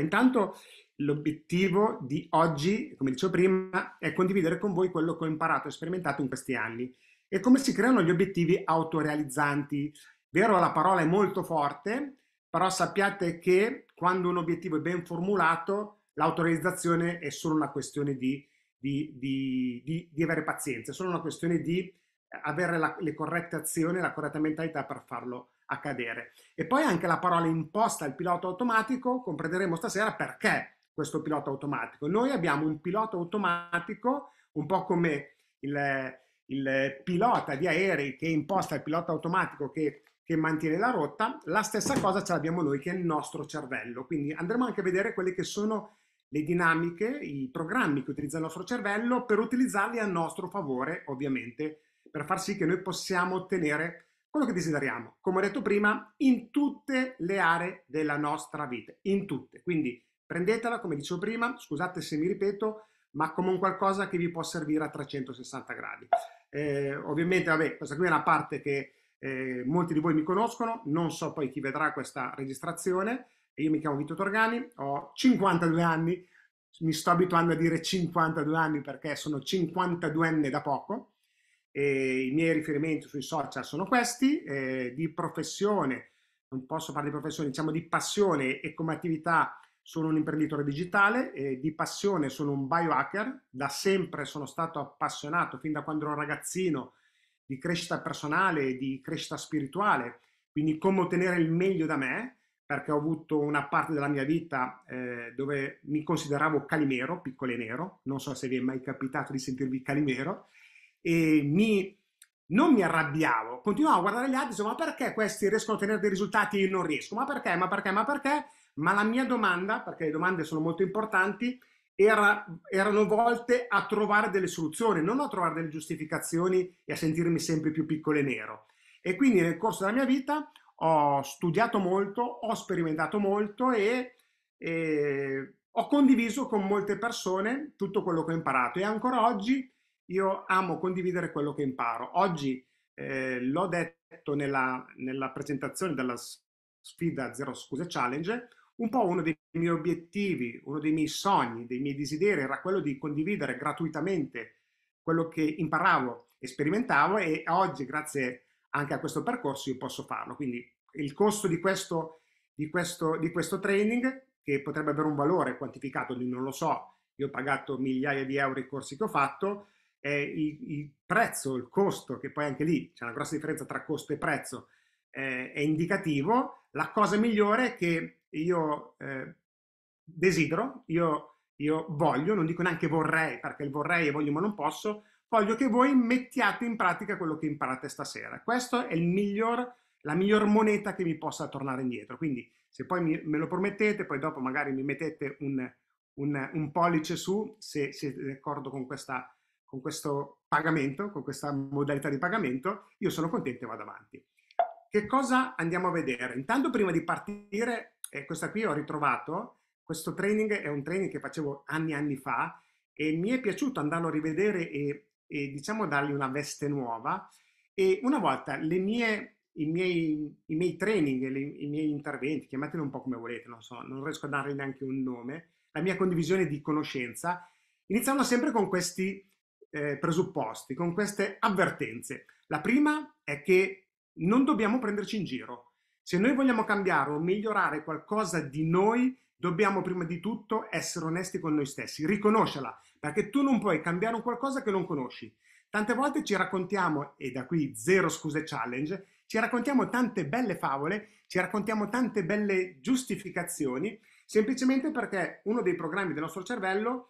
Intanto l'obiettivo di oggi, come dicevo prima, è condividere con voi quello che ho imparato e sperimentato in questi anni e come si creano gli obiettivi autorealizzanti. Vero, la parola è molto forte, però sappiate che quando un obiettivo è ben formulato, l'autorealizzazione è solo una questione di, di, di, di, avere pazienza, è solo una questione di avere la, le corrette azioni, la corretta mentalità per farlo accadere. E poi anche la parola imposta al pilota automatico, comprenderemo stasera perché questo pilota automatico. Noi abbiamo un pilota automatico, un po' come il, il pilota di aerei che imposta il pilota automatico che, che mantiene la rotta, la stessa cosa ce l'abbiamo noi che è il nostro cervello. Quindi andremo anche a vedere quelle che sono le dinamiche, i programmi che utilizza il nostro cervello per utilizzarli a nostro favore, ovviamente, per far sì che noi possiamo ottenere quello che desideriamo, come ho detto prima, in tutte le aree della nostra vita, in tutte. Quindi prendetela, come dicevo prima, scusate se mi ripeto, ma come un qualcosa che vi può servire a 360 gradi. Eh, ovviamente, vabbè, questa qui è una parte che eh, molti di voi mi conoscono, non so poi chi vedrà questa registrazione, io mi chiamo Vito Torgani, ho 52 anni, mi sto abituando a dire 52 anni perché sono 52enne da poco, e I miei riferimenti sui social sono questi, eh, di professione, non posso parlare di professione, diciamo di passione e come attività sono un imprenditore digitale, eh, di passione sono un biohacker, da sempre sono stato appassionato, fin da quando ero ragazzino, di crescita personale, di crescita spirituale, quindi come ottenere il meglio da me, perché ho avuto una parte della mia vita eh, dove mi consideravo calimero, piccolo e nero, non so se vi è mai capitato di sentirvi calimero, e mi, non mi arrabbiavo, continuavo a guardare gli altri, e dicevo ma perché questi riescono a ottenere dei risultati e io non riesco? Ma perché? Ma perché? Ma perché? Ma la mia domanda, perché le domande sono molto importanti, era, erano volte a trovare delle soluzioni, non a trovare delle giustificazioni e a sentirmi sempre più piccolo e nero. E quindi nel corso della mia vita ho studiato molto, ho sperimentato molto e, e ho condiviso con molte persone tutto quello che ho imparato e ancora oggi io amo condividere quello che imparo. Oggi eh, l'ho detto nella, nella presentazione della sfida Zero Scuse Challenge, un po' uno dei miei obiettivi, uno dei miei sogni, dei miei desideri era quello di condividere gratuitamente quello che imparavo e sperimentavo e oggi grazie anche a questo percorso io posso farlo. Quindi il costo di questo, di questo, di questo training, che potrebbe avere un valore quantificato di non lo so, io ho pagato migliaia di euro i corsi che ho fatto, eh, il, il, prezzo, il costo, che poi anche lì c'è una grossa differenza tra costo e prezzo, eh, è indicativo, la cosa migliore che io eh, desidero, io, io voglio, non dico neanche vorrei, perché il vorrei e voglio ma non posso, voglio che voi mettiate in pratica quello che imparate stasera. Questa è miglior, la miglior moneta che mi possa tornare indietro. Quindi se poi mi, me lo promettete, poi dopo magari mi mettete un, un, un pollice su se siete d'accordo con questa con questo pagamento, con questa modalità di pagamento, io sono contento e vado avanti. Che cosa andiamo a vedere? Intanto prima di partire, eh, questa qui ho ritrovato, questo training è un training che facevo anni e anni fa e mi è piaciuto andarlo a rivedere e, e diciamo dargli una veste nuova e una volta mie, i, miei, i, miei, training, le, i miei interventi, chiamateli un po' come volete, non, so, non riesco a dargli neanche un nome, la mia condivisione di conoscenza, iniziano sempre con questi eh, presupposti, con queste avvertenze. La prima è che non dobbiamo prenderci in giro. Se noi vogliamo cambiare o migliorare qualcosa di noi, dobbiamo prima di tutto essere onesti con noi stessi, riconoscerla, perché tu non puoi cambiare un qualcosa che non conosci. Tante volte ci raccontiamo, e da qui zero scuse challenge, ci raccontiamo tante belle favole, ci raccontiamo tante belle giustificazioni, semplicemente perché uno dei programmi del nostro cervello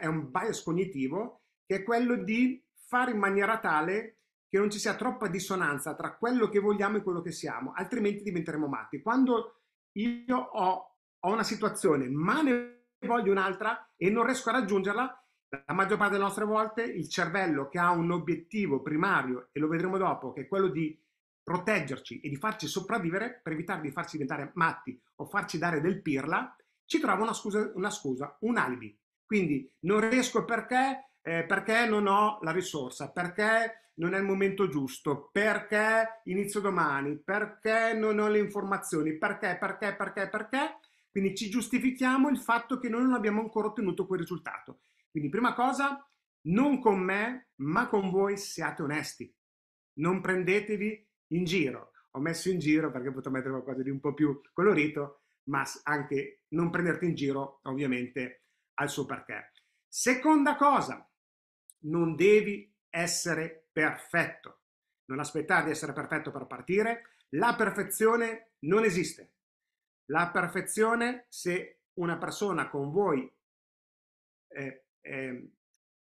è un bias cognitivo che è quello di fare in maniera tale che non ci sia troppa dissonanza tra quello che vogliamo e quello che siamo, altrimenti diventeremo matti. Quando io ho, ho una situazione, ma ne voglio un'altra e non riesco a raggiungerla, la maggior parte delle nostre volte il cervello che ha un obiettivo primario, e lo vedremo dopo, che è quello di proteggerci e di farci sopravvivere per evitare di farci diventare matti o farci dare del pirla, ci trova una scusa, una scusa un alibi. Quindi non riesco perché eh, perché non ho la risorsa, perché non è il momento giusto, perché inizio domani, perché non ho le informazioni, perché, perché, perché, perché. Quindi ci giustifichiamo il fatto che noi non abbiamo ancora ottenuto quel risultato. Quindi prima cosa, non con me, ma con voi siate onesti. Non prendetevi in giro. Ho messo in giro perché potevo mettere qualcosa di un po' più colorito, ma anche non prenderti in giro, ovviamente, al suo perché. Seconda cosa, non devi essere perfetto. Non aspettare di essere perfetto per partire. La perfezione non esiste. La perfezione, se una persona con voi eh, eh,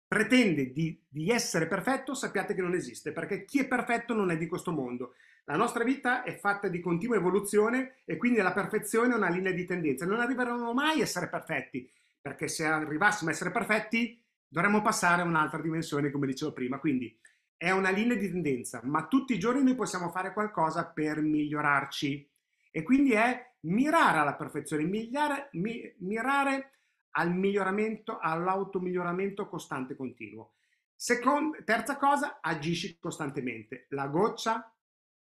pretende di, di, essere perfetto, sappiate che non esiste, perché chi è perfetto non è di questo mondo. La nostra vita è fatta di continua evoluzione e quindi la perfezione è una linea di tendenza. Non arriveremo mai a essere perfetti, perché se arrivassimo a essere perfetti dovremmo passare a un'altra dimensione, come dicevo prima. Quindi è una linea di tendenza, ma tutti i giorni noi possiamo fare qualcosa per migliorarci. E quindi è mirare alla perfezione, migliare, mi, mirare al miglioramento, all'automiglioramento costante e continuo. Seconda, terza cosa, agisci costantemente. La goccia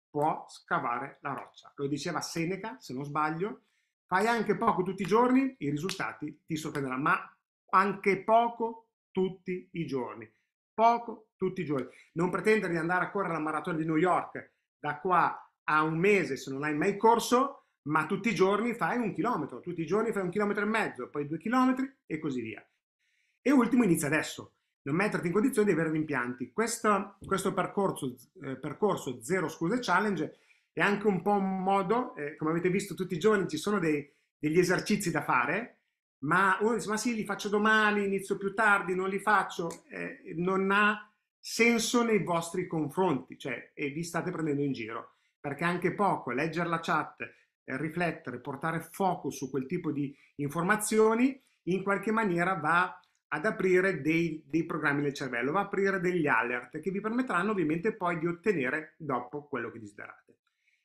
può scavare la roccia. Lo diceva Seneca, se non sbaglio. Fai anche poco tutti i giorni, i risultati ti sorprenderanno, ma anche poco tutti i giorni. Poco tutti i giorni. Non pretendere di andare a correre la maratona di New York da qua a un mese se non hai mai corso, ma tutti i giorni fai un chilometro, tutti i giorni fai un chilometro e mezzo, poi due chilometri e così via. E ultimo inizia adesso, non metterti in condizione di avere impianti. Questo, questo percorso, eh, percorso Zero Scuse Challenge è anche un po' un modo, eh, come avete visto tutti i giorni ci sono dei, degli esercizi da fare, ma uno dice ma sì li faccio domani, inizio più tardi, non li faccio, eh, non ha senso nei vostri confronti, cioè e vi state prendendo in giro, perché anche poco leggere la chat, eh, riflettere, portare focus su quel tipo di informazioni in qualche maniera va ad aprire dei, dei programmi nel cervello, va a aprire degli alert che vi permetteranno ovviamente poi di ottenere dopo quello che desiderate.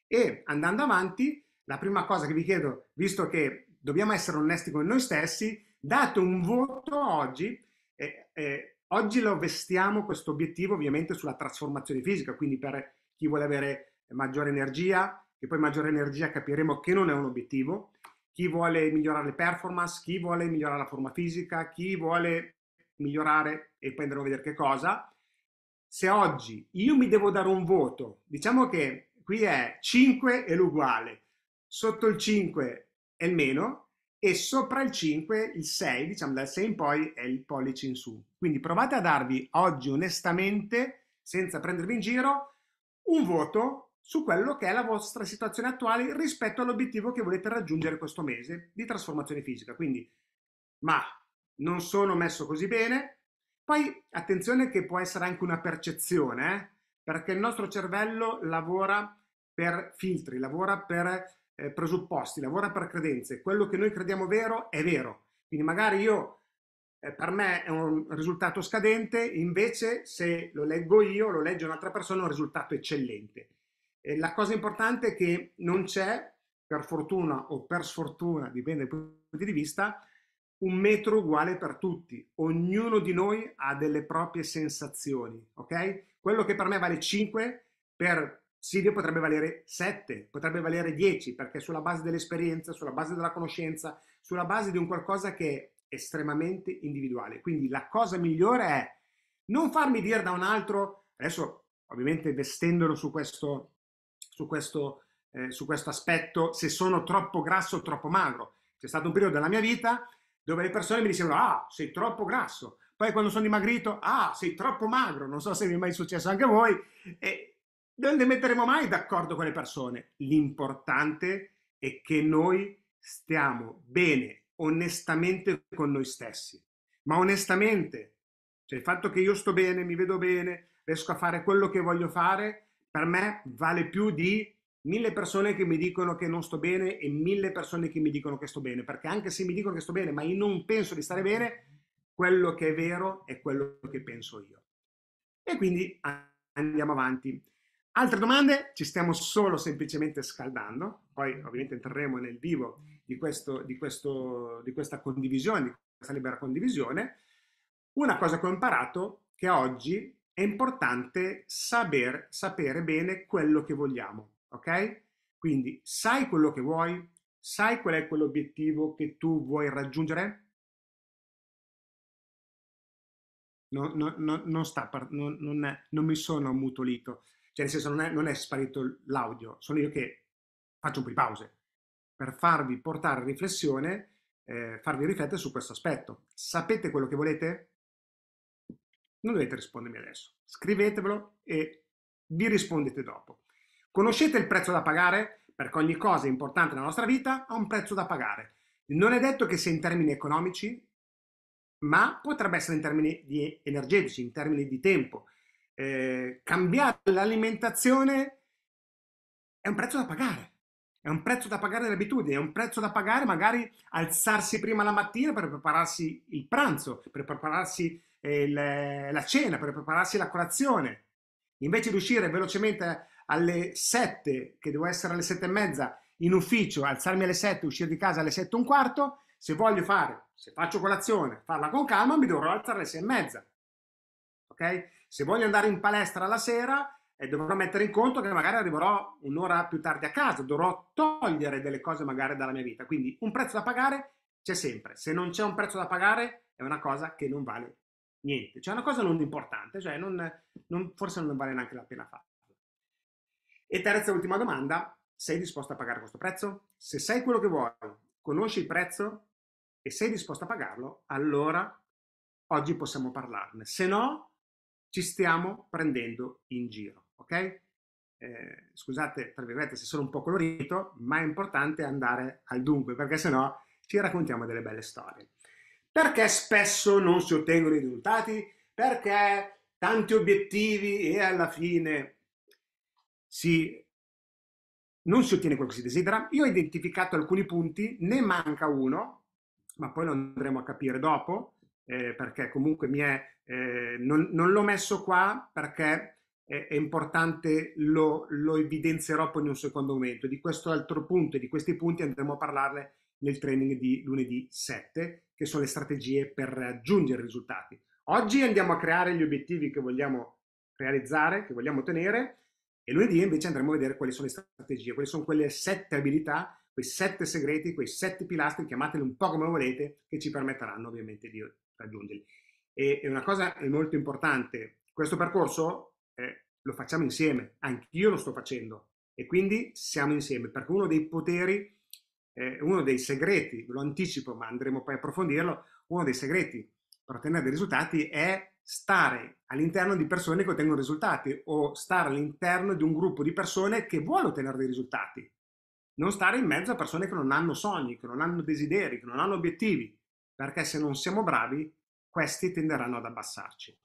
E andando avanti, la prima cosa che vi chiedo, visto che dobbiamo essere onesti con noi stessi, date un voto oggi, eh, eh, oggi lo vestiamo questo obiettivo ovviamente sulla trasformazione fisica, quindi per chi vuole avere maggiore energia, che poi maggiore energia capiremo che non è un obiettivo, chi vuole migliorare le performance, chi vuole migliorare la forma fisica, chi vuole migliorare e poi andremo a vedere che cosa. Se oggi io mi devo dare un voto, diciamo che qui è 5 e l'uguale, sotto il 5 è il meno e sopra il 5 il 6, diciamo dal 6 in poi è il pollice in su. Quindi provate a darvi oggi onestamente, senza prendervi in giro, un voto su quello che è la vostra situazione attuale rispetto all'obiettivo che volete raggiungere questo mese di trasformazione fisica. Quindi, ma non sono messo così bene. Poi attenzione che può essere anche una percezione, eh? perché il nostro cervello lavora per filtri, lavora per eh, presupposti, lavora per credenze, quello che noi crediamo vero è vero. Quindi magari io, eh, per me è un risultato scadente, invece se lo leggo io, lo legge un'altra persona, è un risultato eccellente. E la cosa importante è che non c'è, per fortuna o per sfortuna, dipende dai punti di vista, un metro uguale per tutti. Ognuno di noi ha delle proprie sensazioni, ok? Quello che per me vale 5 per Silvio potrebbe valere 7, potrebbe valere 10, perché sulla base dell'esperienza, sulla base della conoscenza, sulla base di un qualcosa che è estremamente individuale. Quindi la cosa migliore è non farmi dire da un altro, adesso ovviamente vestendolo su questo, su questo, eh, su questo aspetto, se sono troppo grasso o troppo magro. C'è stato un periodo della mia vita dove le persone mi dicevano, ah, sei troppo grasso. Poi quando sono dimagrito, ah, sei troppo magro, non so se vi è mai successo anche a voi. E non ne metteremo mai d'accordo con le persone. L'importante è che noi stiamo bene, onestamente con noi stessi. Ma onestamente, cioè il fatto che io sto bene, mi vedo bene, riesco a fare quello che voglio fare, per me vale più di mille persone che mi dicono che non sto bene e mille persone che mi dicono che sto bene, perché anche se mi dicono che sto bene, ma io non penso di stare bene, quello che è vero è quello che penso io. E quindi andiamo avanti. Altre domande? Ci stiamo solo semplicemente scaldando, poi ovviamente entreremo nel vivo di, questo, di, questo, di questa condivisione, di questa libera condivisione. Una cosa che ho imparato è che oggi è importante saper, sapere bene quello che vogliamo, ok? Quindi sai quello che vuoi, sai qual è quell'obiettivo che tu vuoi raggiungere? Non, non, non, sta, non, mi sono ammutolito. Cioè, nel senso, non è, non è sparito l'audio, sono io che faccio un po' di pause per farvi portare riflessione, eh, farvi riflettere su questo aspetto. Sapete quello che volete? Non dovete rispondermi adesso. Scrivetevelo e vi rispondete dopo. Conoscete il prezzo da pagare? Perché ogni cosa importante nella nostra vita ha un prezzo da pagare. Non è detto che sia in termini economici, ma potrebbe essere in termini energetici, in termini di tempo, eh, cambiare l'alimentazione è un prezzo da pagare. È un prezzo da pagare le abitudini, è un prezzo da pagare magari alzarsi prima la mattina per prepararsi il pranzo, per prepararsi eh, la cena, per prepararsi la colazione. Invece di uscire velocemente alle 7, che devo essere alle 7 e mezza, in ufficio, alzarmi alle 7, uscire di casa alle 7 e un quarto, se voglio fare, se faccio colazione, farla con calma, mi dovrò alzare alle 6 e mezza. Ok? Se voglio andare in palestra la sera, eh, dovrò mettere in conto che magari arriverò un'ora più tardi a casa, dovrò togliere delle cose magari dalla mia vita. Quindi un prezzo da pagare c'è sempre. Se non c'è un prezzo da pagare è una cosa che non vale niente. Cioè è una cosa non importante, cioè non, non, forse non vale neanche la pena farlo. E terza e ultima domanda, sei disposto a pagare questo prezzo? Se sai quello che vuoi, conosci il prezzo e sei disposto a pagarlo, allora oggi possiamo parlarne. Se no, ci stiamo prendendo in giro, ok? Eh, scusate, tra virgolette, se sono un po' colorito, ma è importante andare al dunque, perché sennò ci raccontiamo delle belle storie. Perché spesso non si ottengono i risultati? Perché tanti obiettivi e alla fine si, non si ottiene quello che si desidera? Io ho identificato alcuni punti, ne manca uno, ma poi lo andremo a capire dopo, eh, perché comunque mi è, eh, non, non, l'ho messo qua perché è, è importante, lo, lo, evidenzierò poi in un secondo momento. Di questo altro punto e di questi punti andremo a parlarne nel training di lunedì 7, che sono le strategie per raggiungere i risultati. Oggi andiamo a creare gli obiettivi che vogliamo realizzare, che vogliamo ottenere, e lunedì invece andremo a vedere quali sono le strategie, quali sono quelle sette abilità, quei sette segreti, quei sette pilastri, chiamateli un po' come volete, che ci permetteranno ovviamente di raggiungerli. E, e una cosa è molto importante, questo percorso eh, lo facciamo insieme, anch'io lo sto facendo e quindi siamo insieme, perché uno dei poteri, eh, uno dei segreti, lo anticipo ma andremo poi a approfondirlo, uno dei segreti per ottenere dei risultati è stare all'interno di persone che ottengono risultati o stare all'interno di un gruppo di persone che vuole ottenere dei risultati. Non stare in mezzo a persone che non hanno sogni, che non hanno desideri, che non hanno obiettivi perché se non siamo bravi, questi tenderanno ad abbassarci.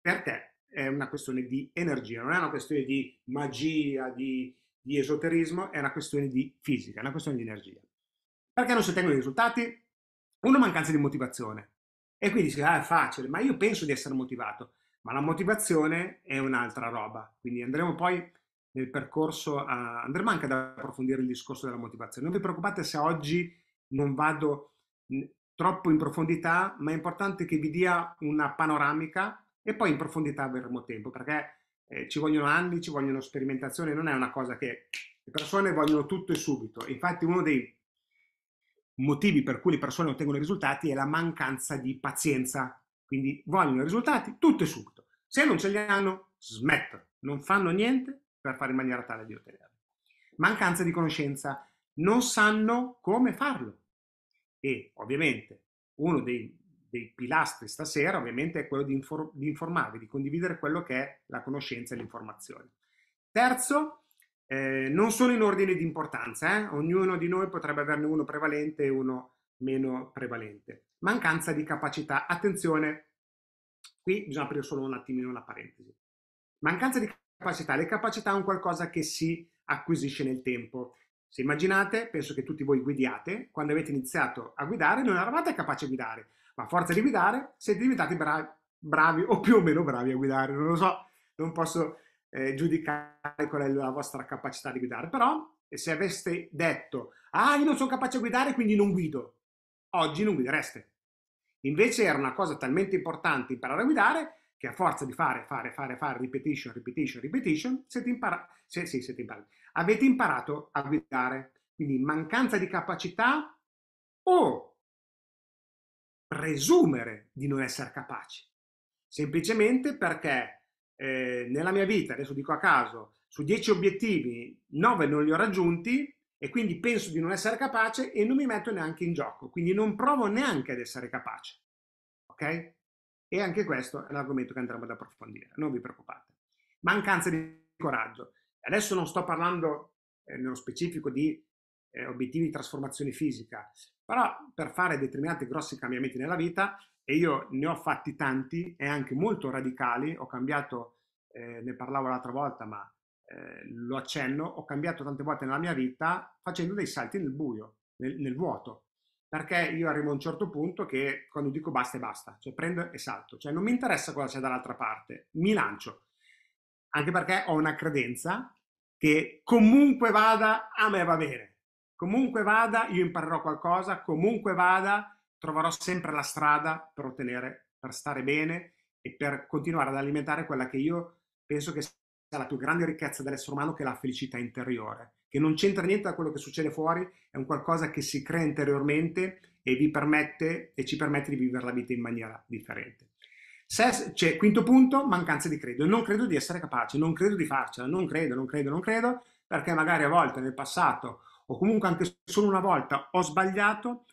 Perché è una questione di energia, non è una questione di magia, di, di esoterismo, è una questione di fisica, è una questione di energia. Perché non si ottengono i risultati? Una mancanza di motivazione. E quindi si dice, ah, è facile, ma io penso di essere motivato. Ma la motivazione è un'altra roba. Quindi andremo poi nel percorso, a, andremo anche ad approfondire il discorso della motivazione. Non vi preoccupate se oggi non vado troppo in profondità, ma è importante che vi dia una panoramica e poi in profondità avremo tempo, perché eh, ci vogliono anni, ci vogliono sperimentazioni, non è una cosa che le persone vogliono tutto e subito. Infatti uno dei motivi per cui le persone ottengono risultati è la mancanza di pazienza, quindi vogliono risultati tutto e subito. Se non ce li hanno, smettono, non fanno niente per fare in maniera tale di ottenerli. Mancanza di conoscenza, non sanno come farlo e ovviamente uno dei, dei pilastri stasera ovviamente è quello di, inform di, informarvi, di condividere quello che è la conoscenza e l'informazione. Terzo, eh, non sono in ordine di importanza, eh? ognuno di noi potrebbe averne uno prevalente e uno meno prevalente. Mancanza di capacità. Attenzione, qui bisogna aprire solo un attimino la parentesi. Mancanza di capacità. Le capacità è un qualcosa che si acquisisce nel tempo. Se immaginate, penso che tutti voi guidiate, quando avete iniziato a guidare non eravate capaci a guidare, ma a forza di guidare siete diventati bravi, bravi o più o meno bravi a guidare, non lo so, non posso eh, giudicare qual è la vostra capacità di guidare, però eh, se aveste detto, ah io non sono capace a guidare quindi non guido, oggi non guidereste. Invece era una cosa talmente importante imparare a guidare che a forza di fare, fare, fare, fare, repetition, repetition, repetition, siete impara- se, sì, siete imparati. avete imparato a guidare. Quindi mancanza di capacità o presumere di non essere capaci. Semplicemente perché eh, nella mia vita, adesso dico a caso, su dieci obiettivi nove non li ho raggiunti e quindi penso di non essere capace e non mi metto neanche in gioco, quindi non provo neanche ad essere capace. Ok? E anche questo è un argomento che andremo ad approfondire, non vi preoccupate. Mancanza di coraggio. Adesso non sto parlando eh, nello specifico di eh, obiettivi di trasformazione fisica, però per fare determinati grossi cambiamenti nella vita, e io ne ho fatti tanti e anche molto radicali, ho cambiato, eh, ne parlavo l'altra volta, ma eh, lo accenno, ho cambiato tante volte nella mia vita facendo dei salti nel buio, nel, nel vuoto, perché io arrivo a un certo punto che quando dico basta e basta, cioè prendo e salto, cioè non mi interessa cosa c'è dall'altra parte, mi lancio, anche perché ho una credenza che comunque vada a me va bene, comunque vada io imparerò qualcosa, comunque vada troverò sempre la strada per ottenere, per stare bene e per continuare ad alimentare quella che io penso che sia la più grande ricchezza dell'essere umano che è la felicità interiore che non c'entra niente da quello che succede fuori, è un qualcosa che si crea interiormente e vi permette e ci permette di vivere la vita in maniera differente. Se, cioè, quinto punto, mancanza di credo. Non credo di essere capace, non credo di farcela, non credo, non credo, non credo, perché magari a volte nel passato o comunque anche solo una volta ho sbagliato,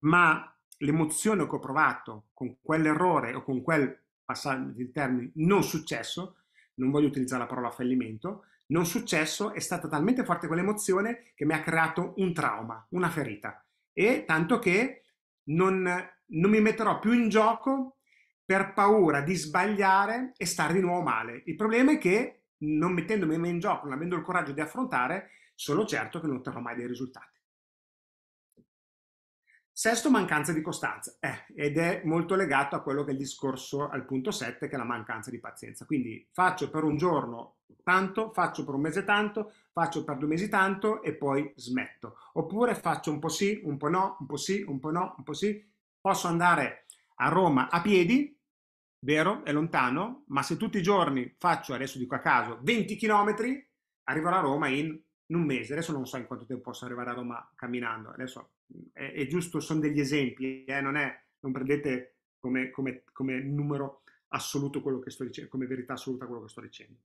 ma l'emozione che ho provato con quell'errore o con quel passaggio di termini non successo, non voglio utilizzare la parola fallimento, non successo è stata talmente forte quell'emozione che mi ha creato un trauma, una ferita. E tanto che non, non mi metterò più in gioco per paura di sbagliare e stare di nuovo male. Il problema è che non mettendomi in gioco, non avendo il coraggio di affrontare, sono certo che non otterrò mai dei risultati. Sesto, mancanza di costanza, eh, ed è molto legato a quello che è il discorso al punto 7, che è la mancanza di pazienza. Quindi faccio per un giorno tanto, faccio per un mese tanto, faccio per due mesi tanto e poi smetto. Oppure faccio un po' sì, un po' no, un po' sì, un po' no, un po' sì. Posso andare a Roma a piedi, vero, è lontano, ma se tutti i giorni faccio, adesso dico a caso, 20 km, arriverò a Roma in, in un mese. Adesso non so in quanto tempo posso arrivare a Roma camminando, adesso è, è giusto, sono degli esempi, eh, non, è, non, prendete come, come, come, numero assoluto quello che sto dicendo, come verità assoluta quello che sto dicendo.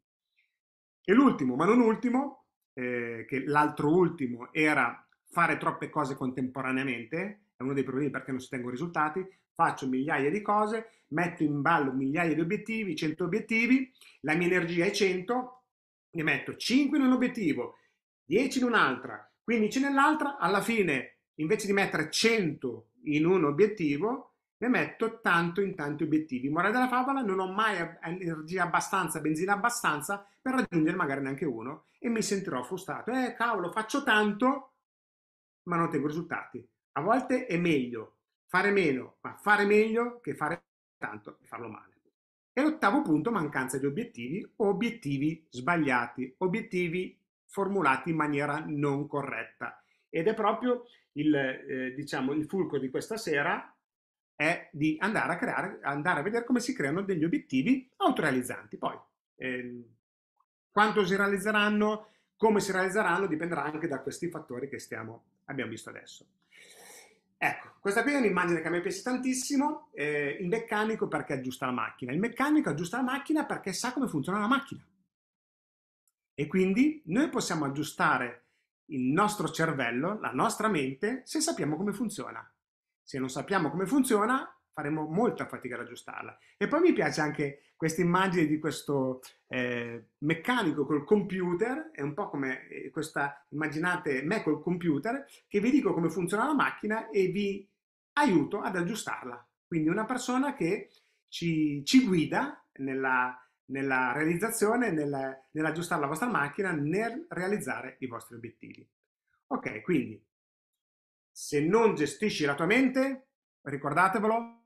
E l'ultimo, ma non ultimo, eh, che l'altro ultimo era fare troppe cose contemporaneamente, è uno dei problemi perché non si tengono risultati, faccio migliaia di cose, metto in ballo migliaia di obiettivi, 100 obiettivi, la mia energia è 100, ne metto 5 in un obiettivo, 10 in un'altra, 15 nell'altra, alla fine invece di mettere 100 in un obiettivo, ne metto tanto in tanti obiettivi. Morale della favola, non ho mai energia abbastanza, benzina abbastanza per raggiungere magari neanche uno e mi sentirò frustrato. Eh, cavolo, faccio tanto, ma non tengo risultati. A volte è meglio fare meno, ma fare meglio che fare tanto e farlo male. E l'ottavo punto, mancanza di obiettivi obiettivi sbagliati, obiettivi formulati in maniera non corretta. Ed è proprio il, eh, diciamo, il fulcro di questa sera è di andare a, creare, andare a vedere come si creano degli obiettivi autorealizzanti. Poi, eh, quanto si realizzeranno, come si realizzeranno, dipenderà anche da questi fattori che stiamo, abbiamo visto adesso. Ecco, questa qui è un'immagine che a me piace tantissimo, eh, il meccanico perché aggiusta la macchina. Il meccanico aggiusta la macchina perché sa come funziona la macchina. E quindi noi possiamo aggiustare il nostro cervello, la nostra mente, se sappiamo come funziona. Se non sappiamo come funziona, faremo molta fatica ad aggiustarla. E poi mi piace anche questa immagine di questo eh, meccanico col computer, è un po' come eh, questa, immaginate me col computer, che vi dico come funziona la macchina e vi aiuto ad aggiustarla. Quindi una persona che ci, ci guida nella, nella realizzazione, nel, nell'aggiustare la vostra macchina, nel realizzare i vostri obiettivi. Ok, quindi se non gestisci la tua mente, ricordatevelo,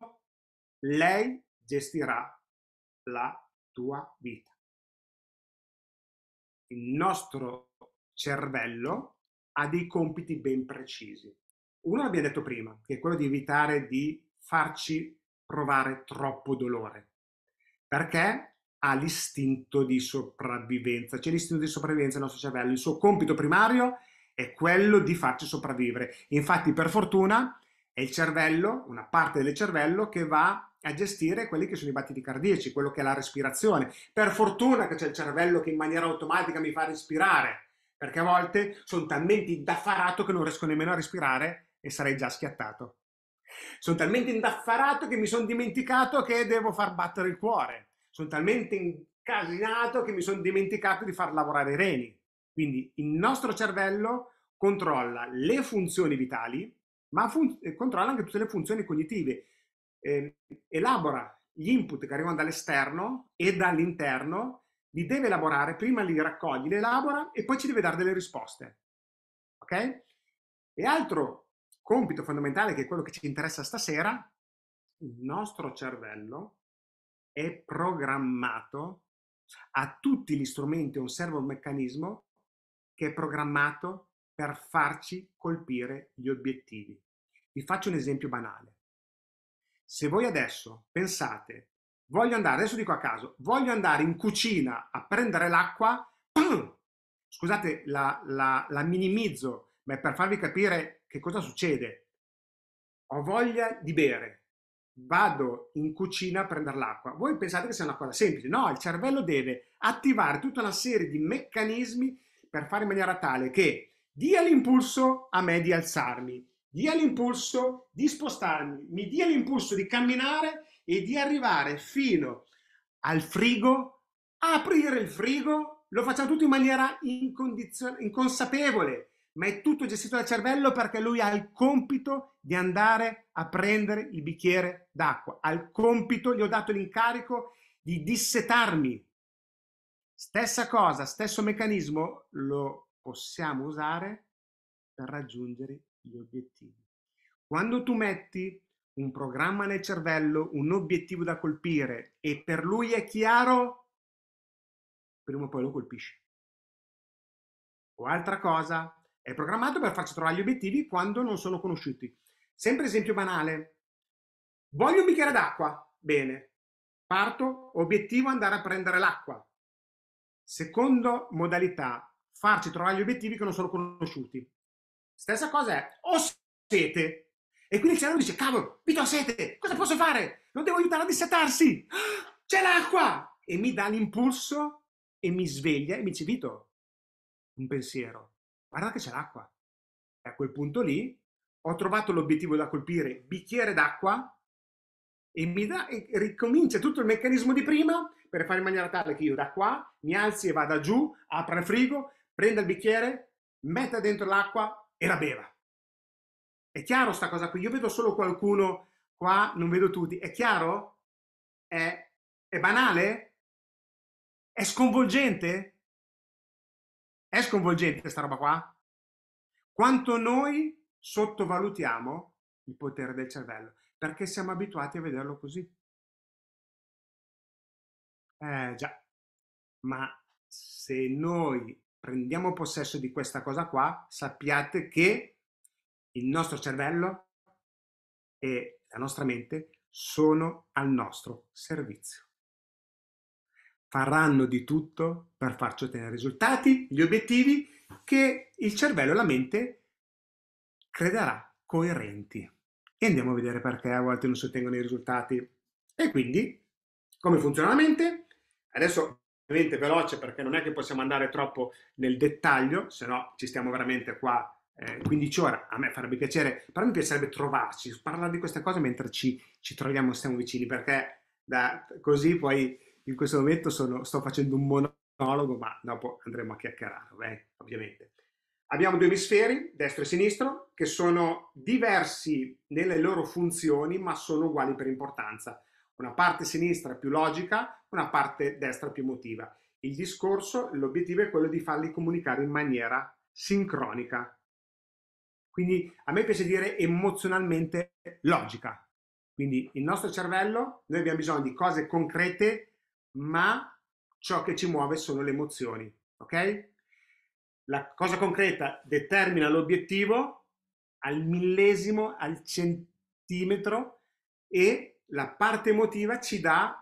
lei gestirà la tua vita. Il nostro cervello ha dei compiti ben precisi. Uno l'abbiamo detto prima, che è quello di evitare di farci provare troppo dolore, perché ha l'istinto di sopravvivenza. C'è l'istinto di sopravvivenza nel nostro cervello. Il suo compito primario è quello di farci sopravvivere. Infatti, per fortuna, è il cervello, una parte del cervello, che va a gestire quelli che sono i battiti cardiaci, quello che è la respirazione. Per fortuna che c'è il cervello che in maniera automatica mi fa respirare, perché a volte sono talmente indaffarato che non riesco nemmeno a respirare e sarei già schiattato. Sono talmente indaffarato che mi sono dimenticato che devo far battere il cuore sono talmente incasinato che mi sono dimenticato di far lavorare i reni. Quindi il nostro cervello controlla le funzioni vitali, ma fun eh, controlla anche tutte le funzioni cognitive. Eh, elabora gli input che arrivano dall'esterno e dall'interno, li deve elaborare, prima li raccogli, li elabora e poi ci deve dare delle risposte. Ok? E altro compito fondamentale, che è quello che ci interessa stasera, il nostro cervello è programmato, cioè, ha tutti gli strumenti, un servo meccanismo che è programmato per farci colpire gli obiettivi. Vi faccio un esempio banale. Se voi adesso pensate, voglio andare, adesso dico a caso, voglio andare in cucina a prendere l'acqua, scusate, la, la, la minimizzo, ma è per farvi capire che cosa succede. Ho voglia di bere, vado in cucina a prendere l'acqua. Voi pensate che sia una cosa semplice? No, il cervello deve attivare tutta una serie di meccanismi per fare in maniera tale che dia l'impulso a me di alzarmi, dia l'impulso di spostarmi, mi dia l'impulso di camminare e di arrivare fino al frigo, aprire il frigo, lo facciamo tutto in maniera incondizio- inconsapevole, ma è tutto gestito dal cervello perché lui ha il compito di andare a prendere il bicchiere d'acqua, ha il compito, gli ho dato l'incarico di dissetarmi. Stessa cosa, stesso meccanismo lo possiamo usare per raggiungere gli obiettivi. Quando tu metti un programma nel cervello, un obiettivo da colpire e per lui è chiaro, prima o poi lo colpisce. O altra cosa, è programmato per farci trovare gli obiettivi quando non sono conosciuti. Sempre esempio banale. Voglio un bicchiere d'acqua. Bene. Parto, obiettivo andare a prendere l'acqua. Secondo modalità, farci trovare gli obiettivi che non sono conosciuti. Stessa cosa è, ho sete. E quindi il cervello dice, cavolo, mi do sete, cosa posso fare? Non devo aiutare a dissetarsi. c'è l'acqua! E mi dà l'impulso e mi sveglia e mi dice, Vito, un pensiero guarda che c'è l'acqua. E a quel punto lì ho trovato l'obiettivo da colpire, bicchiere d'acqua, e mi da, e ricomincia tutto il meccanismo di prima per fare in maniera tale che io da qua mi alzi e vada giù, apra il frigo, prenda il bicchiere, metta dentro l'acqua e la beva. È chiaro sta cosa qui? Io vedo solo qualcuno qua, non vedo tutti. È chiaro? È, è banale? È sconvolgente? È sconvolgente questa roba qua? Quanto noi sottovalutiamo il potere del cervello, perché siamo abituati a vederlo così. Eh già, ma se noi prendiamo possesso di questa cosa qua, sappiate che il nostro cervello e la nostra mente sono al nostro servizio faranno di tutto per farci ottenere risultati, gli obiettivi che il cervello e la mente crederà coerenti. E andiamo a vedere perché a volte non si ottengono i risultati. E quindi, come funziona la mente? Adesso ovviamente veloce perché non è che possiamo andare troppo nel dettaglio, se no ci stiamo veramente qua eh, 15 ore, a me farebbe piacere, però mi piacerebbe trovarci, parlare di queste cose mentre ci, ci troviamo, stiamo vicini, perché da, così poi in questo momento sono, sto facendo un monologo, ma dopo andremo a chiacchierare, eh, ovviamente. Abbiamo due emisferi, destro e sinistro, che sono diversi nelle loro funzioni, ma sono uguali per importanza. Una parte sinistra più logica, una parte destra più emotiva. Il discorso, l'obiettivo è quello di farli comunicare in maniera sincronica. Quindi a me piace dire emozionalmente logica. Quindi il nostro cervello, noi abbiamo bisogno di cose concrete ma ciò che ci muove sono le emozioni, ok? La cosa concreta determina l'obiettivo al millesimo, al centimetro e la parte emotiva ci dà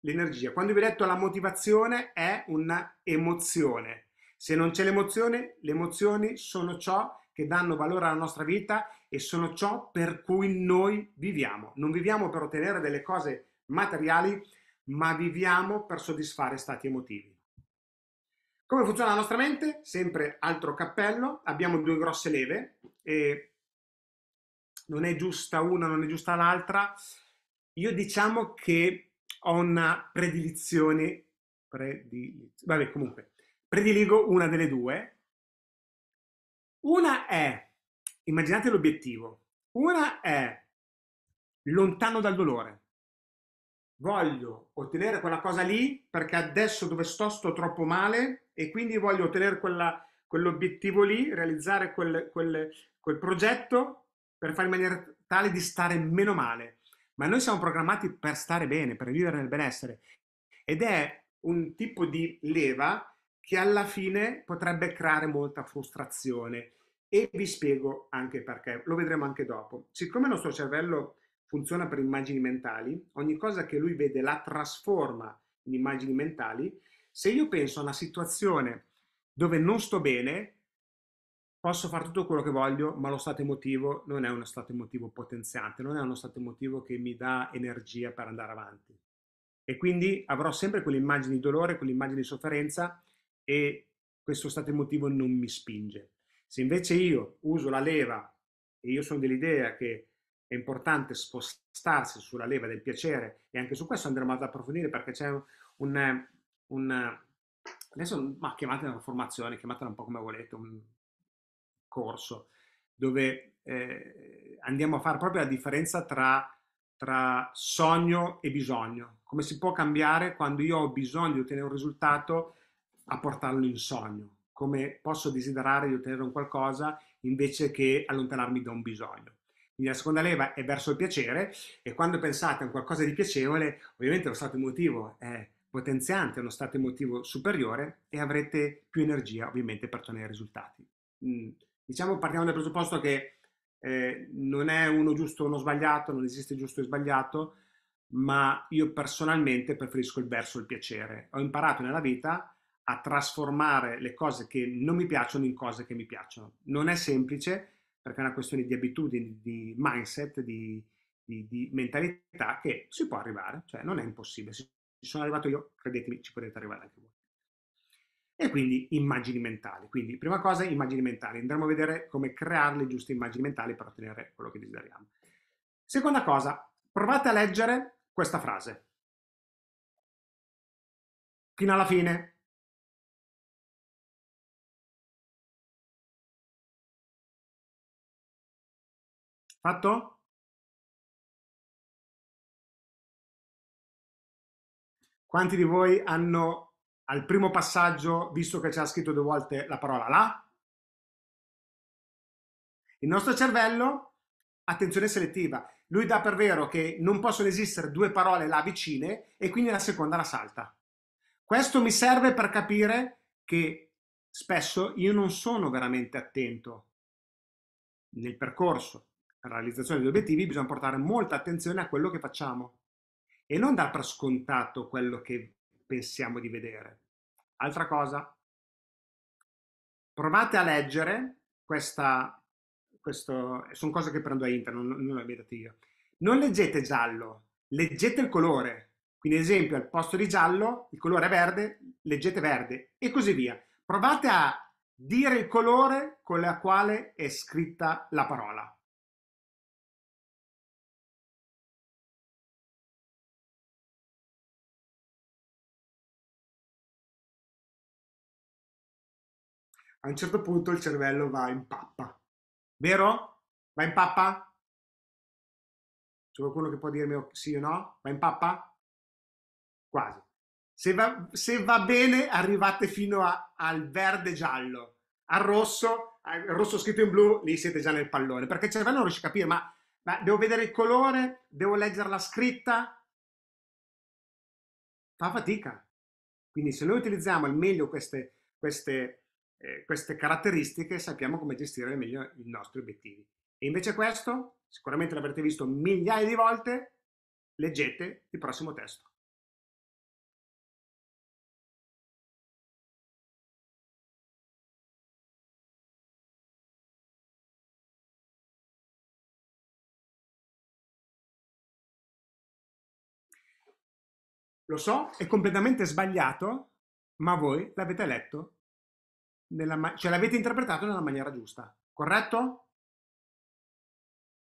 l'energia. Quando vi ho detto la motivazione è un'emozione. Se non c'è l'emozione, le emozioni sono ciò che danno valore alla nostra vita e sono ciò per cui noi viviamo. Non viviamo per ottenere delle cose materiali, ma viviamo per soddisfare stati emotivi. Come funziona la nostra mente? Sempre altro cappello, abbiamo due grosse leve e non è giusta una, non è giusta l'altra. Io diciamo che ho una predilizione, prediliz- vabbè comunque, prediligo una delle due. Una è, immaginate l'obiettivo, una è lontano dal dolore, voglio ottenere quella cosa lì perché adesso dove sto sto troppo male e quindi voglio ottenere quell'obiettivo lì, realizzare quel, quel, quel progetto per fare in maniera tale di stare meno male. Ma noi siamo programmati per stare bene, per vivere nel benessere ed è un tipo di leva che alla fine potrebbe creare molta frustrazione e vi spiego anche perché, lo vedremo anche dopo. Siccome il nostro cervello funziona per immagini mentali, ogni cosa che lui vede la trasforma in immagini mentali. Se io penso a una situazione dove non sto bene, posso fare tutto quello che voglio, ma lo stato emotivo non è uno stato emotivo potenziante, non è uno stato emotivo che mi dà energia per andare avanti. E quindi avrò sempre quell'immagine di dolore, quell'immagine di sofferenza e questo stato emotivo non mi spinge. Se invece io uso la leva e io sono dell'idea che è importante spostarsi sulla leva del piacere e anche su questo andremo ad approfondire perché c'è un, un, adesso ma chiamatela una formazione, chiamatela un po' come volete, un corso dove eh, andiamo a fare proprio la differenza tra, tra sogno e bisogno, come si può cambiare quando io ho bisogno di ottenere un risultato a portarlo in sogno, come posso desiderare di ottenere un qualcosa invece che allontanarmi da un bisogno. Quindi la seconda leva è verso il piacere e quando pensate a qualcosa di piacevole, ovviamente lo stato emotivo è potenziante, uno stato emotivo superiore e avrete più energia ovviamente per ottenere risultati. Mm, diciamo, partiamo dal presupposto che eh, non è uno giusto o uno sbagliato, non esiste giusto e sbagliato, ma io personalmente preferisco il verso il piacere. Ho imparato nella vita a trasformare le cose che non mi piacciono in cose che mi piacciono. Non è semplice, perché è una questione di abitudini, di mindset, di, di, di mentalità che si può arrivare, cioè non è impossibile. Se ci sono arrivato io, credetemi, ci potete arrivare anche voi. E quindi immagini mentali. Quindi, prima cosa, immagini mentali. Andremo a vedere come creare le giuste immagini mentali per ottenere quello che desideriamo. Seconda cosa, provate a leggere questa frase. Fino alla fine, Fatto? Quanti di voi hanno al primo passaggio visto che c'è scritto due volte la parola la? Il nostro cervello, attenzione selettiva, lui dà per vero che non possono esistere due parole là vicine e quindi la seconda la salta. Questo mi serve per capire che spesso io non sono veramente attento nel percorso realizzazione degli obiettivi bisogna portare molta attenzione a quello che facciamo e non dar per scontato quello che pensiamo di vedere. Altra cosa, provate a leggere questa, questo, sono cose che prendo da internet, non, non le vedete io. Non leggete giallo, leggete il colore. Quindi ad esempio al posto di giallo, il colore è verde, leggete verde e così via. Provate a dire il colore con la quale è scritta la parola. a un certo punto il cervello va in pappa. Vero? Va in pappa? C'è qualcuno che può dirmi sì o no? Va in pappa? Quasi. Se va, se va bene arrivate fino a, al verde-giallo, al rosso, al rosso scritto in blu, lì siete già nel pallone, perché il cervello non riesce a capire, ma, ma devo vedere il colore, devo leggere la scritta, fa fatica. Quindi se noi utilizziamo al meglio queste, queste eh, queste caratteristiche sappiamo come gestire meglio i nostri obiettivi. E invece questo, sicuramente l'avrete visto migliaia di volte, leggete il prossimo testo. Lo so, è completamente sbagliato, ma voi l'avete letto nella, cioè l'avete interpretato nella maniera giusta, corretto?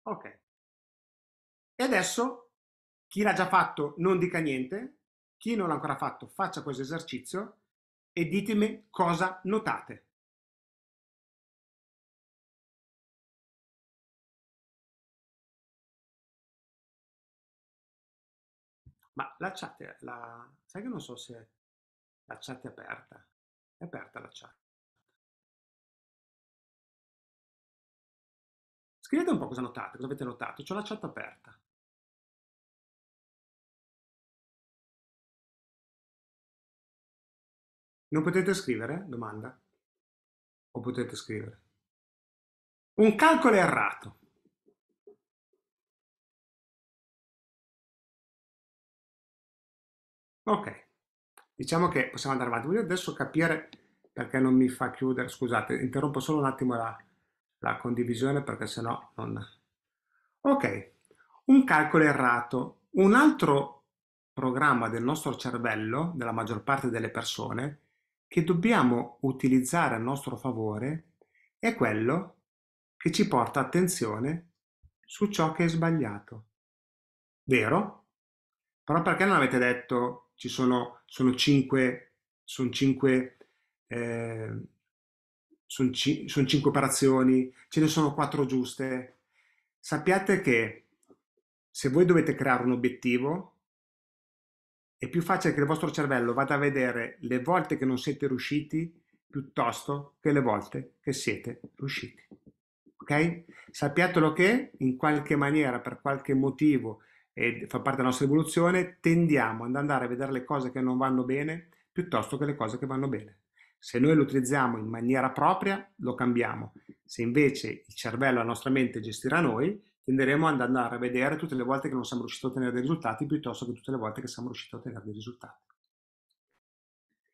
Ok. E adesso chi l'ha già fatto non dica niente, chi non l'ha ancora fatto faccia questo esercizio e ditemi cosa notate. Ma la chat, la... sai che non so se la chat è aperta? È aperta la chat. Scrivete un po' cosa notate, cosa avete notato. C'ho la chat aperta. Non potete scrivere? Domanda. O potete scrivere? Un calcolo errato. Ok, diciamo che possiamo andare avanti. Voglio adesso capire perché non mi fa chiudere. Scusate, interrompo solo un attimo la, la condivisione perché sennò non... Ok, un calcolo errato. Un altro programma del nostro cervello, della maggior parte delle persone, che dobbiamo utilizzare a nostro favore è quello che ci porta attenzione su ciò che è sbagliato. Vero? Però perché non avete detto ci sono, sono cinque, sono cinque eh, sono ci, son cinque operazioni, ce ne sono quattro giuste. Sappiate che se voi dovete creare un obiettivo, è più facile che il vostro cervello vada a vedere le volte che non siete riusciti piuttosto che le volte che siete riusciti. Ok? Sappiatelo che in qualche maniera, per qualche motivo, e fa parte della nostra evoluzione, tendiamo ad andare a vedere le cose che non vanno bene piuttosto che le cose che vanno bene. Se noi lo utilizziamo in maniera propria, lo cambiamo. Se invece il cervello, la nostra mente gestirà noi, tenderemo ad andare a vedere tutte le volte che non siamo riusciti a ottenere dei risultati piuttosto che tutte le volte che siamo riusciti a ottenere dei risultati.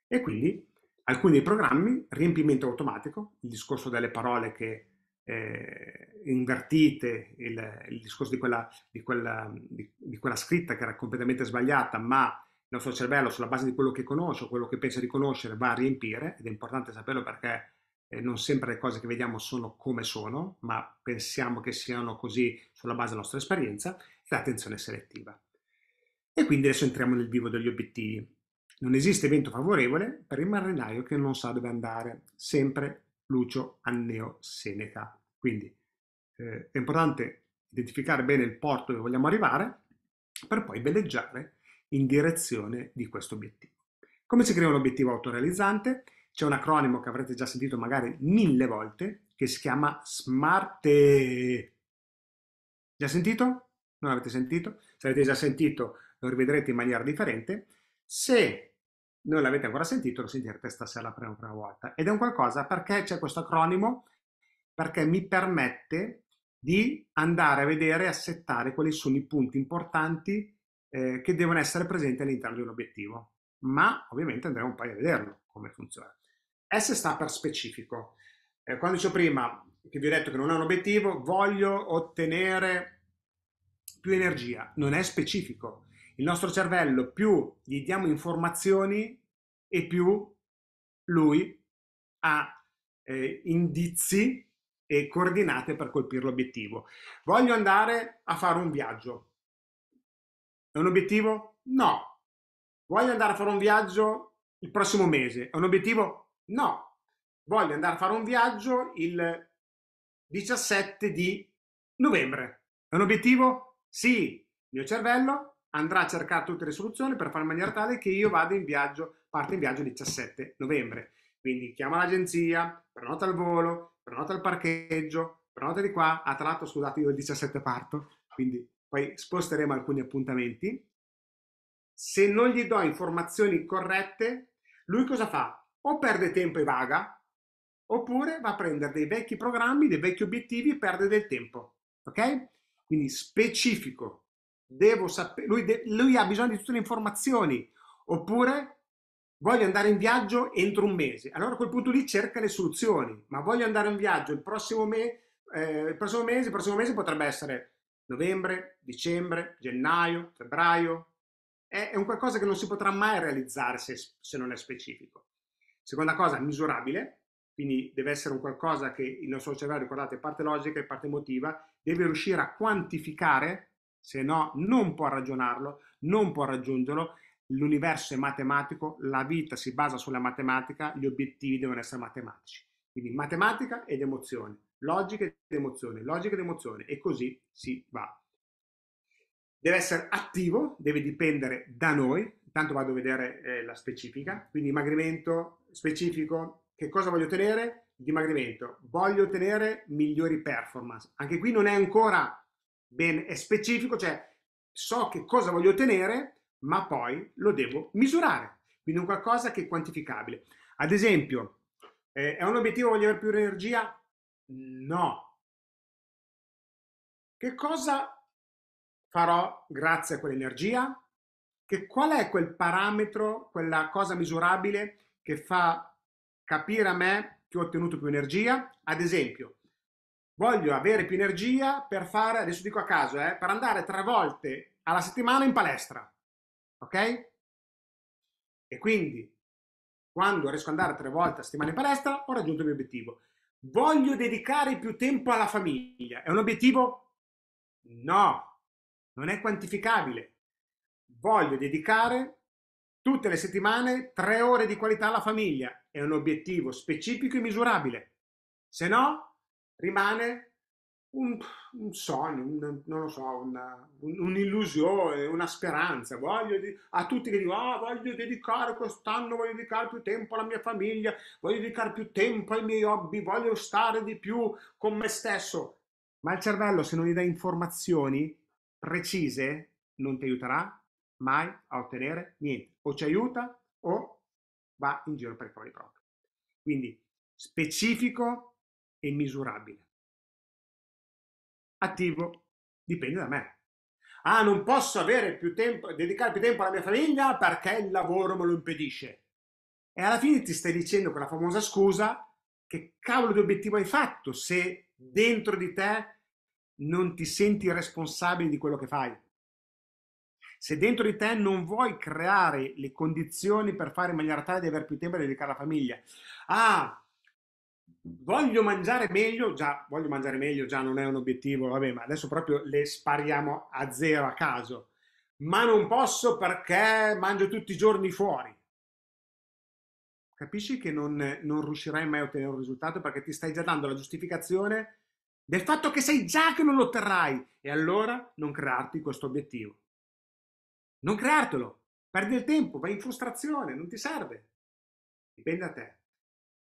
E quindi alcuni dei programmi, riempimento automatico, il discorso delle parole che eh, invertite, il, il discorso di quella, di, quella, di, di quella scritta che era completamente sbagliata, ma il nostro cervello sulla base di quello che conosce o quello che pensa di conoscere va a riempire ed è importante saperlo perché eh, non sempre le cose che vediamo sono come sono, ma pensiamo che siano così sulla base della nostra esperienza, e l'attenzione selettiva. E quindi adesso entriamo nel vivo degli obiettivi. Non esiste vento favorevole per il marinaio che non sa dove andare, sempre Lucio Anneo Seneca. Quindi eh, è importante identificare bene il porto dove vogliamo arrivare per poi veleggiare in direzione di questo obiettivo. Come si crea un obiettivo autorealizzante? C'è un acronimo che avrete già sentito magari mille volte che si chiama SMART. Già sentito? Non avete sentito? Se avete già sentito lo rivedrete in maniera differente. Se non l'avete ancora sentito lo sentirete stasera per la prima volta. Ed è un qualcosa perché c'è questo acronimo perché mi permette di andare a vedere e a settare quali sono i punti importanti eh, che devono essere presenti all'interno di un obiettivo, ma ovviamente andremo poi a vederlo come funziona. S sta per specifico. Eh, quando dicevo prima che vi ho detto che non è un obiettivo, voglio ottenere più energia, non è specifico. Il nostro cervello più gli diamo informazioni e più lui ha eh, indizi e coordinate per colpire l'obiettivo. Voglio andare a fare un viaggio, è un obiettivo? No. Voglio andare a fare un viaggio il prossimo mese. È un obiettivo? No. Voglio andare a fare un viaggio il 17 di novembre. È un obiettivo? Sì. Il mio cervello andrà a cercare tutte le soluzioni per fare in maniera tale che io vada in viaggio, parte in viaggio il 17 novembre. Quindi chiama l'agenzia, prenota il volo, prenota il parcheggio, prenota di qua. Ah, tra l'altro, scusate, io il 17 parto, quindi poi sposteremo alcuni appuntamenti, se non gli do informazioni corrette, lui cosa fa? O perde tempo e vaga, oppure va a prendere dei vecchi programmi, dei vecchi obiettivi e perde del tempo. Ok? Quindi specifico, devo sapere, lui, de lui ha bisogno di tutte le informazioni, oppure voglio andare in viaggio entro un mese. Allora a quel punto lì cerca le soluzioni, ma voglio andare in viaggio il prossimo, me eh, il prossimo mese, il prossimo mese potrebbe essere novembre, dicembre, gennaio, febbraio. È, è un qualcosa che non si potrà mai realizzare se, se non è specifico. Seconda cosa, misurabile, quindi deve essere un qualcosa che il nostro cervello, ricordate, parte logica e parte emotiva, deve riuscire a quantificare, se no non può ragionarlo, non può raggiungerlo, l'universo è matematico, la vita si basa sulla matematica, gli obiettivi devono essere matematici. Quindi matematica ed emozioni logica ed emozione, logica ed emozione e così si va. Deve essere attivo, deve dipendere da noi, intanto vado a vedere eh, la specifica, quindi dimagrimento specifico, che cosa voglio ottenere? Dimagrimento, voglio ottenere migliori performance, anche qui non è ancora bene, è specifico, cioè so che cosa voglio ottenere, ma poi lo devo misurare, quindi un qualcosa che è quantificabile. Ad esempio, eh, è un obiettivo voglio avere più energia? No. Che cosa farò grazie a quell'energia? Che qual è quel parametro, quella cosa misurabile che fa capire a me che ho ottenuto più energia? Ad esempio, voglio avere più energia per fare, adesso dico a caso, eh, per andare tre volte alla settimana in palestra, ok? E quindi, quando riesco ad andare tre volte a settimana in palestra, ho raggiunto il mio obiettivo. Voglio dedicare più tempo alla famiglia. È un obiettivo? No, non è quantificabile. Voglio dedicare tutte le settimane tre ore di qualità alla famiglia. È un obiettivo specifico e misurabile. Se no, rimane un, un sogno, un, non lo so, una, un, un'illusione, una speranza. Voglio di, a tutti che dico: ah, voglio dedicare quest'anno, voglio dedicare più tempo alla mia famiglia, voglio dedicare più tempo ai miei hobby, voglio stare di più con me stesso. Ma il cervello, se non gli dà informazioni precise, non ti aiuterà mai a ottenere niente. O ci aiuta o va in giro per i propri propri. Quindi specifico e misurabile attivo, dipende da me. Ah, non posso avere più tempo, dedicare più tempo alla mia famiglia perché il lavoro me lo impedisce. E alla fine ti stai dicendo quella famosa scusa che cavolo di obiettivo hai fatto se dentro di te non ti senti responsabile di quello che fai. Se dentro di te non vuoi creare le condizioni per fare in maniera tale di avere più tempo da dedicare alla famiglia. Ah, voglio mangiare meglio, già voglio mangiare meglio, già non è un obiettivo, vabbè, ma adesso proprio le spariamo a zero a caso. Ma non posso perché mangio tutti i giorni fuori. Capisci che non, non riuscirai mai a ottenere un risultato perché ti stai già dando la giustificazione del fatto che sai già che non lo otterrai e allora non crearti questo obiettivo. Non creartelo, perdi il tempo, vai in frustrazione, non ti serve. Dipende da te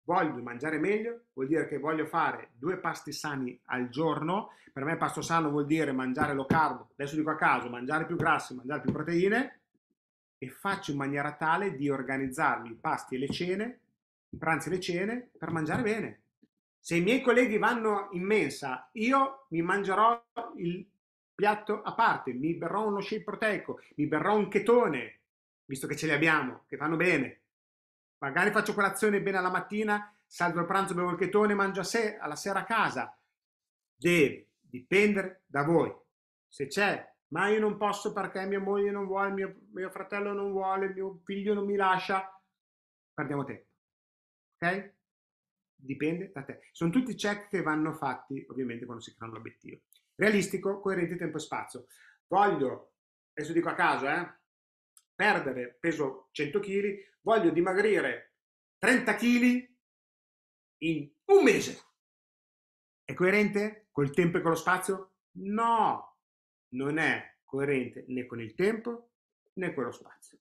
voglio mangiare meglio, vuol dire che voglio fare due pasti sani al giorno. Per me pasto sano vuol dire mangiare low carb, adesso dico a caso, mangiare più grassi, mangiare più proteine e faccio in maniera tale di organizzarmi i pasti e le cene, i pranzi e le cene per mangiare bene. Se i miei colleghi vanno in mensa, io mi mangerò il piatto a parte, mi berrò uno shake proteico, mi berrò un chetone, visto che ce li abbiamo, che fanno bene Magari faccio colazione bene alla mattina, salgo il pranzo, bevo il chetone, mangio a sé, alla sera a casa. Deve dipendere da voi. Se c'è, ma io non posso perché mia moglie non vuole, mio, mio fratello non vuole, mio figlio non mi lascia, perdiamo tempo. Ok? Dipende da te. Sono tutti check che vanno fatti, ovviamente, quando si crea l'obiettivo. Realistico, coerente, tempo e spazio. Voglio, adesso dico a caso, eh? perdere peso 100 kg, voglio dimagrire 30 kg in un mese. È coerente col tempo e con lo spazio? No, non è coerente né con il tempo né con lo spazio,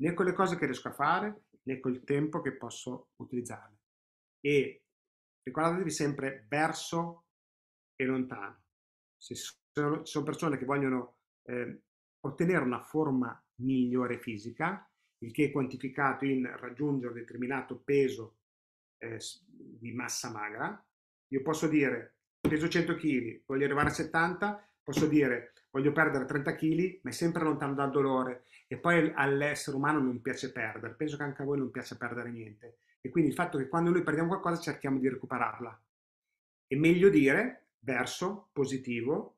né con le cose che riesco a fare né col tempo che posso utilizzare. E ricordatevi sempre verso e lontano. Se sono, sono persone che vogliono eh, ottenere una forma migliore fisica, il che è quantificato in raggiungere determinato peso eh, di massa magra. Io posso dire peso 100 kg, voglio arrivare a 70, posso dire voglio perdere 30 kg, ma è sempre lontano dal dolore. E poi all'essere umano non piace perdere, penso che anche a voi non piace perdere niente. E quindi il fatto che quando noi perdiamo qualcosa cerchiamo di recuperarla. È meglio dire verso positivo,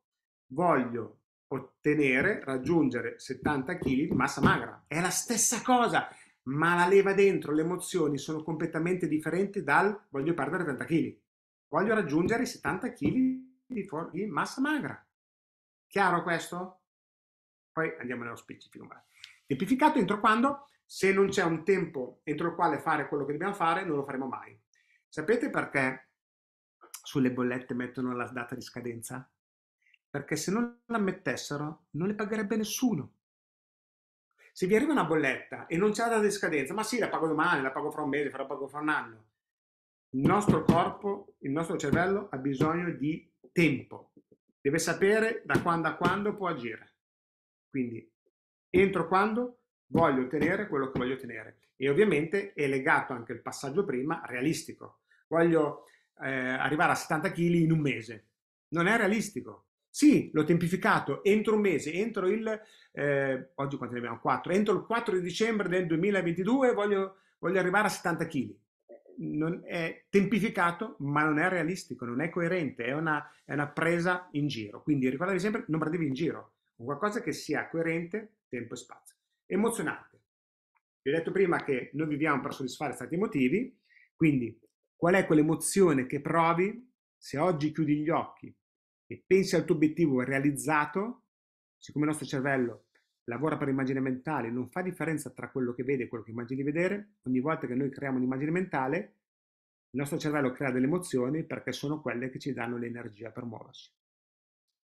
voglio ottenere, raggiungere 70 kg di massa magra. È la stessa cosa, ma la leva dentro, le emozioni sono completamente differenti dal voglio perdere 30 kg. Voglio raggiungere 70 kg di, di, massa magra. Chiaro questo? Poi andiamo nello specifico. Tipificato entro quando? Se non c'è un tempo entro il quale fare quello che dobbiamo fare, non lo faremo mai. Sapete perché sulle bollette mettono la data di scadenza? perché se non l'ammettessero non le pagherebbe nessuno. Se vi arriva una bolletta e non c'è data di scadenza, ma sì, la pago domani, la pago fra un mese, la pago fra un anno. Il nostro corpo, il nostro cervello ha bisogno di tempo. Deve sapere da quando a quando può agire. Quindi, entro quando voglio ottenere quello che voglio ottenere. E ovviamente è legato anche il passaggio prima realistico. Voglio eh, arrivare a 70 kg in un mese. Non è realistico. Sì, l'ho tempificato entro un mese, entro il, eh, oggi quanto ne abbiamo? 4, entro il 4 di dicembre del 2022 voglio, voglio arrivare a 70 kg. Non è tempificato, ma non è realistico, non è coerente, è una, è una presa in giro. Quindi ricordatevi sempre, non prendevi in giro, qualcosa che sia coerente, tempo e spazio. Emozionante. Vi ho detto prima che noi viviamo per soddisfare stati emotivi, quindi qual è quell'emozione che provi se oggi chiudi gli occhi e pensi al tuo obiettivo realizzato, siccome il nostro cervello lavora per immagine mentale, non fa differenza tra quello che vede e quello che immagini di vedere, ogni volta che noi creiamo un'immagine mentale, il nostro cervello crea delle emozioni perché sono quelle che ci danno l'energia per muoversi.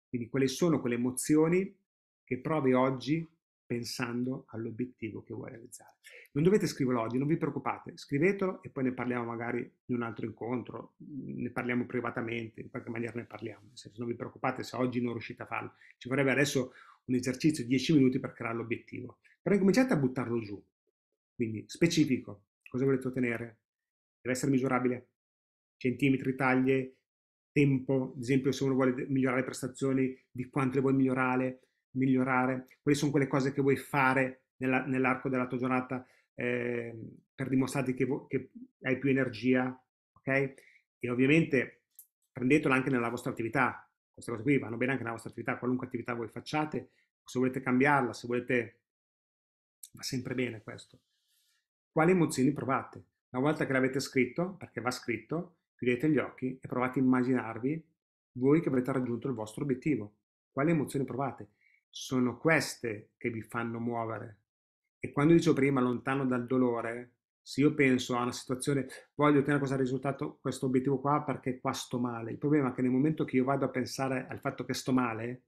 Quindi quelle sono quelle emozioni che provi oggi pensando all'obiettivo che vuoi realizzare. Non dovete scriverlo oggi, non vi preoccupate, scrivetelo e poi ne parliamo magari in un altro incontro, ne parliamo privatamente, in qualche maniera ne parliamo, nel senso non vi preoccupate se oggi non riuscite a farlo, ci vorrebbe adesso un esercizio 10 minuti per creare l'obiettivo, però incominciate a buttarlo giù, quindi specifico, cosa volete ottenere? Deve essere misurabile, centimetri, taglie, tempo, ad esempio se uno vuole migliorare le prestazioni, di quanto le vuoi migliorare, migliorare, quali sono quelle cose che vuoi fare nella, nell'arco della tua giornata eh, per dimostrarti che, che, hai più energia, ok? E ovviamente prendetelo anche nella vostra attività, queste cose qui vanno bene anche nella vostra attività, qualunque attività voi facciate, se volete cambiarla, se volete... va sempre bene questo. Quali emozioni provate? Una volta che l'avete scritto, perché va scritto, chiudete gli occhi e provate a immaginarvi voi che avete raggiunto il vostro obiettivo. Quali emozioni provate? sono queste che vi fanno muovere. E quando dicevo prima lontano dal dolore, se io penso a una situazione, voglio ottenere questo risultato, questo obiettivo qua perché qua sto male, il problema è che nel momento che io vado a pensare al fatto che sto male,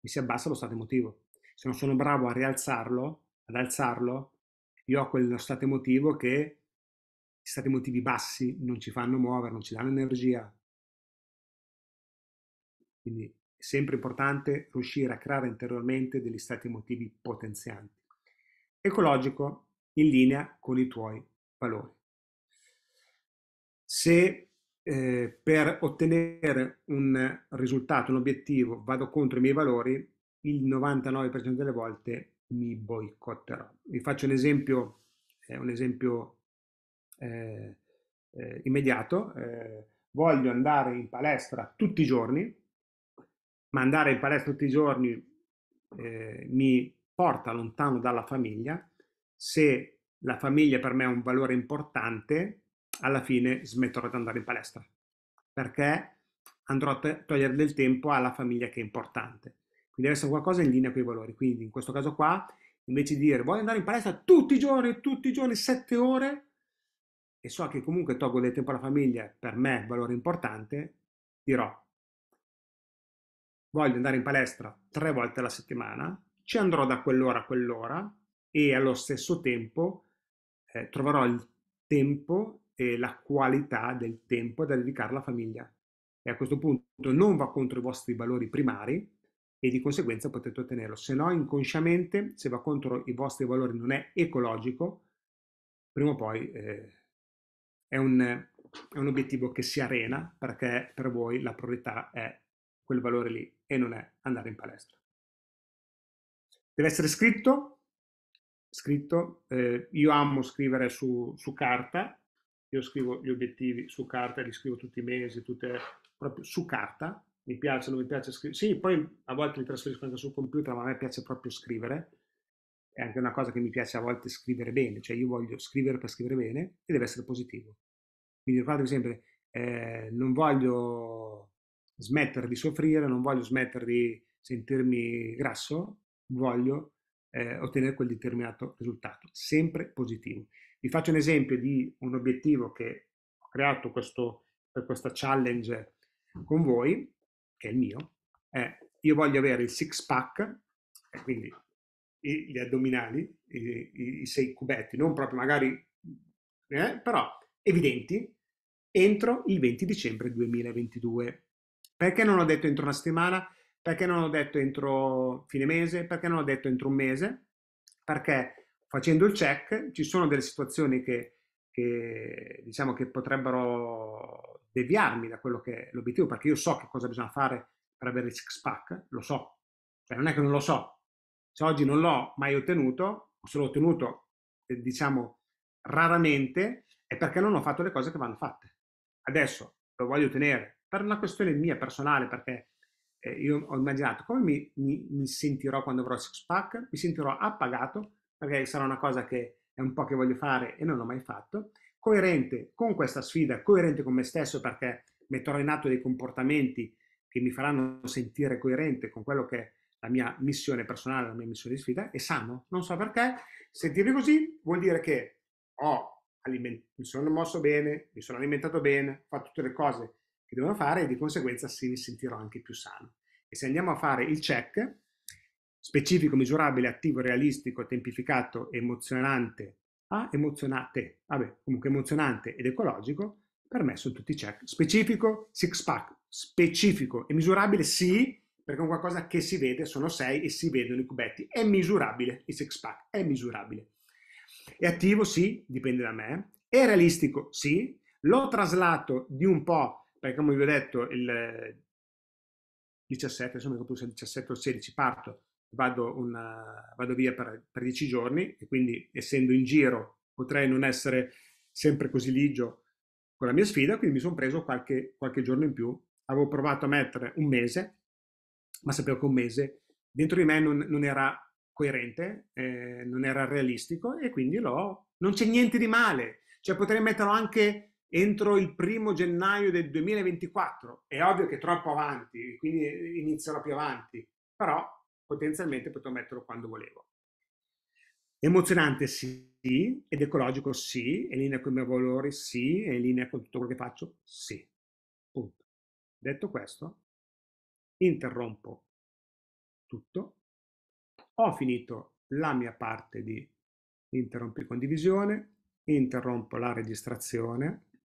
mi si abbassa lo stato emotivo. Se non sono bravo a rialzarlo, ad alzarlo, io ho quello stato emotivo che gli stati emotivi bassi non ci fanno muovere, non ci danno energia. Quindi è sempre importante riuscire a creare interiormente degli stati emotivi potenzianti. Ecologico in linea con i tuoi valori. Se eh, per ottenere un risultato, un obiettivo, vado contro i miei valori, il 99% delle volte mi boicotterò. Vi faccio un esempio, eh, un esempio eh, eh immediato. Eh, voglio andare in palestra tutti i giorni, ma andare in palestra tutti i giorni eh, mi porta lontano dalla famiglia, se la famiglia per me è un valore importante, alla fine smetterò di andare in palestra, perché andrò a togliere del tempo alla famiglia che è importante. Quindi deve essere qualcosa in linea con i valori. Quindi in questo caso qua, invece di dire voglio andare in palestra tutti i giorni, tutti i giorni, sette ore, e so che comunque tolgo del tempo alla famiglia, per me è un valore importante, dirò voglio andare in palestra tre volte alla settimana, ci andrò da quell'ora a quell'ora e allo stesso tempo eh, troverò il tempo e la qualità del tempo da dedicare alla famiglia. E a questo punto non va contro i vostri valori primari e di conseguenza potete ottenerlo. Se no, inconsciamente, se va contro i vostri valori, non è ecologico, prima o poi eh, è, un, è un obiettivo che si arena perché per voi la priorità è quel valore lì e non è andare in palestra. Deve essere scritto, scritto eh, io amo scrivere su, su, carta, io scrivo gli obiettivi su carta, li scrivo tutti i mesi, tutte, proprio su carta, mi piace, non mi piace scrivere, sì, poi a volte mi trasferisco anche sul computer, ma a me piace proprio scrivere, è anche una cosa che mi piace a volte scrivere bene, cioè io voglio scrivere per scrivere bene e deve essere positivo. Quindi ricordatevi sempre, eh, non voglio smettere di soffrire, non voglio smettere di sentirmi grasso, voglio eh, ottenere quel determinato risultato, sempre positivo. Vi faccio un esempio di un obiettivo che ho creato questo, per questa challenge con voi, che è il mio. Eh, io voglio avere il six pack, eh, quindi gli addominali, i, i, i, sei cubetti, non proprio magari, eh, però evidenti, entro il 20 dicembre 2022. Perché non l'ho detto entro una settimana? Perché non l'ho detto entro fine mese? Perché non l'ho detto entro un mese? Perché facendo il check ci sono delle situazioni che, che diciamo che potrebbero deviarmi da quello che è l'obiettivo, perché io so che cosa bisogna fare per avere il six pack, lo so, cioè non è che non lo so, se oggi non l'ho mai ottenuto, o se l'ho ottenuto, eh, diciamo, raramente, è perché non ho fatto le cose che vanno fatte. Adesso lo voglio ottenere per una questione mia personale, perché eh, io ho immaginato come mi, mi, mi sentirò quando avrò six pack, mi sentirò appagato, perché sarà una cosa che è un po' che voglio fare e non ho mai fatto, coerente con questa sfida, coerente con me stesso, perché metterò in atto dei comportamenti che mi faranno sentire coerente con quello che è la mia missione personale, la mia missione di sfida, e sano, non so perché, sentirmi così vuol dire che ho mi sono mosso bene, mi sono alimentato bene, ho fatto tutte le cose che dovrò fare e di conseguenza si mi sentirò anche più sano. E se andiamo a fare il check, specifico, misurabile, attivo, realistico, tempificato, emozionante, ah, emozionate, vabbè, comunque emozionante ed ecologico, per me sono tutti check. Specifico, six pack, specifico e misurabile sì, perché è qualcosa che si vede, sono sei e si vedono i cubetti, è misurabile, il six pack è misurabile. È attivo? Sì, dipende da me. È realistico? Sì. Lo traslato di un po' perché come vi ho detto il 17, insomma, il 17 o 16 parto, vado, una, vado via per, per, 10 giorni e quindi essendo in giro potrei non essere sempre così ligio con la mia sfida, quindi mi sono preso qualche, qualche giorno in più. Avevo provato a mettere un mese, ma sapevo che un mese dentro di me non, non era coerente, eh, non era realistico e quindi l'ho... Non c'è niente di male, cioè potrei metterlo anche entro il primo gennaio del 2024. È ovvio che è troppo avanti, quindi inizierò più avanti, però potenzialmente potrò metterlo quando volevo. Emozionante sì, ed ecologico sì, è in linea con i miei valori sì, è in linea con tutto quello che faccio sì. Punto. Detto questo, interrompo tutto, ho finito la mia parte di interrompi condivisione, interrompo la registrazione,